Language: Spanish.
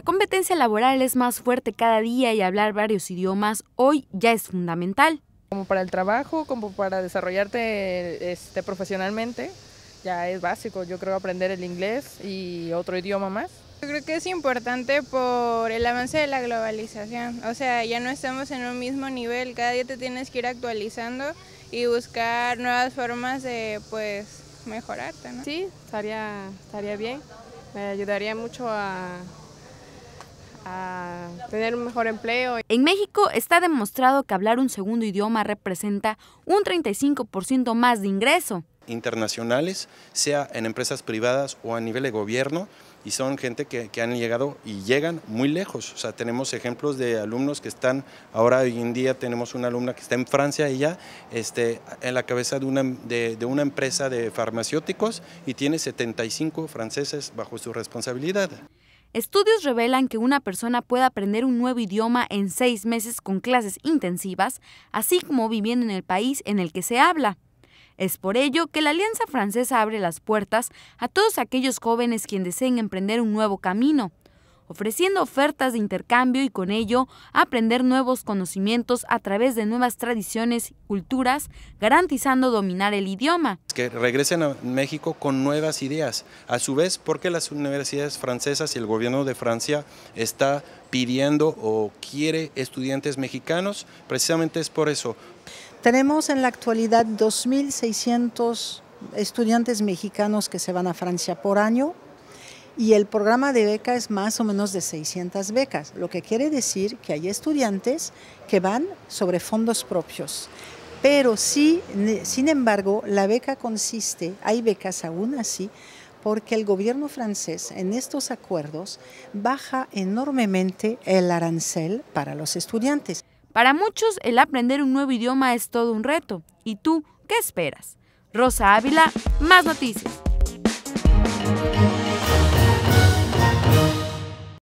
La competencia laboral es más fuerte cada día y hablar varios idiomas hoy ya es fundamental. Como para el trabajo, como para desarrollarte este, profesionalmente, ya es básico, yo creo, aprender el inglés y otro idioma más. Yo creo que es importante por el avance de la globalización, o sea, ya no estamos en un mismo nivel, cada día te tienes que ir actualizando y buscar nuevas formas de, pues, mejorarte, ¿no? Sí, estaría, estaría bien, me ayudaría mucho a, a tener un mejor empleo. En México está demostrado que hablar un segundo idioma representa un 35% más de ingreso. Internacionales, sea en empresas privadas o a nivel de gobierno, y son gente que, han llegado y llegan muy lejos. O sea, tenemos ejemplos de alumnos que están, ahora hoy en día tenemos una alumna que está en Francia, ella, este, en la cabeza de una, de una empresa de farmacéuticos y tiene 75 franceses bajo su responsabilidad. Estudios revelan que una persona puede aprender un nuevo idioma en seis meses con clases intensivas, así como viviendo en el país en el que se habla. Es por ello que la Alianza Francesa abre las puertas a todos aquellos jóvenes quienes deseen emprender un nuevo camino ofreciendo ofertas de intercambio y con ello aprender nuevos conocimientos a través de nuevas tradiciones y culturas, garantizando dominar el idioma. Que regresen a México con nuevas ideas, a su vez porque las universidades francesas y el gobierno de Francia está pidiendo o quiere estudiantes mexicanos, precisamente es por eso. Tenemos en la actualidad 2.600 estudiantes mexicanos que se van a Francia por año, y el programa de beca es más o menos de 600 becas, lo que quiere decir que hay estudiantes que van sobre fondos propios. Pero sí, sin embargo, la beca consiste, hay becas aún así, porque el gobierno francés en estos acuerdos baja enormemente el arancel para los estudiantes. Para muchos, el aprender un nuevo idioma es todo un reto. ¿Y tú qué esperas? Rosa Ávila, más noticias.